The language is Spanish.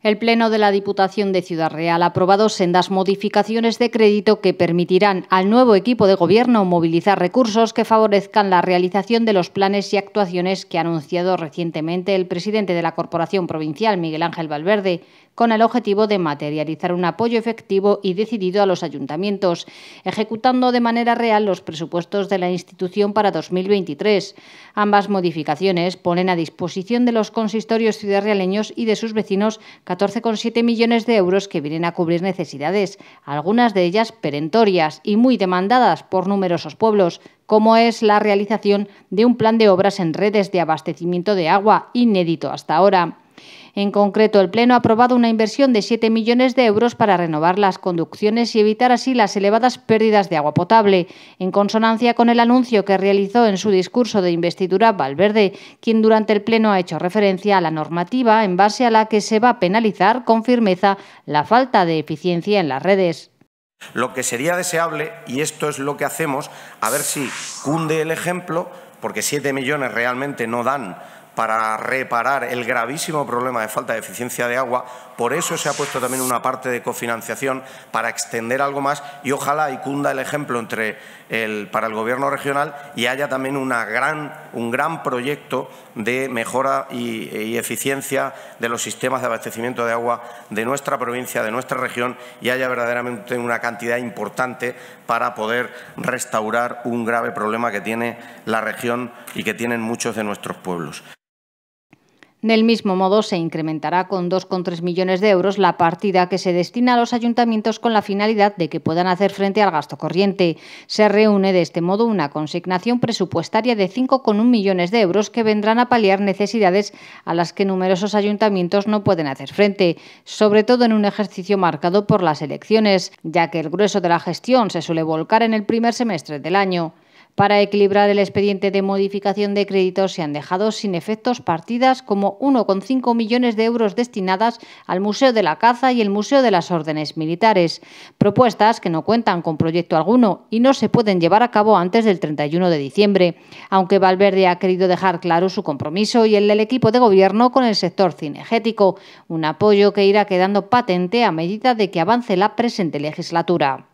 El Pleno de la Diputación de Ciudad Real ha aprobado sendas modificaciones de crédito que permitirán al nuevo equipo de gobierno movilizar recursos que favorezcan la realización de los planes y actuaciones que ha anunciado recientemente el presidente de la Corporación Provincial, Miguel Ángel Valverde, con el objetivo de materializar un apoyo efectivo y decidido a los ayuntamientos, ejecutando de manera real los presupuestos de la institución para 2023. Ambas modificaciones ponen a disposición de los consistorios ciudadrealeños y de sus vecinos 14,7 millones de euros que vienen a cubrir necesidades, algunas de ellas perentorias y muy demandadas por numerosos pueblos, como es la realización de un plan de obras en redes de abastecimiento de agua inédito hasta ahora. En concreto, el Pleno ha aprobado una inversión de 7 millones de euros para renovar las conducciones y evitar así las elevadas pérdidas de agua potable, en consonancia con el anuncio que realizó en su discurso de investidura Valverde, quien durante el Pleno ha hecho referencia a la normativa en base a la que se va a penalizar con firmeza la falta de eficiencia en las redes. Lo que sería deseable, y esto es lo que hacemos, a ver si cunde el ejemplo, porque 7 millones realmente no dan para reparar el gravísimo problema de falta de eficiencia de agua. Por eso se ha puesto también una parte de cofinanciación para extender algo más y ojalá y cunda el ejemplo entre el, para el Gobierno regional y haya también gran, un gran proyecto de mejora y eficiencia de los sistemas de abastecimiento de agua de nuestra provincia, de nuestra región y haya verdaderamente una cantidad importante para poder restaurar un grave problema que tiene la región y que tienen muchos de nuestros pueblos. Del mismo modo, se incrementará con 2,3 millones de euros la partida que se destina a los ayuntamientos con la finalidad de que puedan hacer frente al gasto corriente. Se reúne de este modo una consignación presupuestaria de 5,1 millones de euros que vendrán a paliar necesidades a las que numerosos ayuntamientos no pueden hacer frente, sobre todo en un ejercicio marcado por las elecciones, ya que el grueso de la gestión se suele volcar en el primer semestre del año. Para equilibrar el expediente de modificación de créditos se han dejado sin efectos partidas como 1,5 millones de euros destinadas al Museo de la Caza y el Museo de las Órdenes Militares, propuestas que no cuentan con proyecto alguno y no se pueden llevar a cabo antes del 31 de diciembre, aunque Valverde ha querido dejar claro su compromiso y el del equipo de gobierno con el sector cinegético, un apoyo que irá quedando patente a medida de que avance la presente legislatura.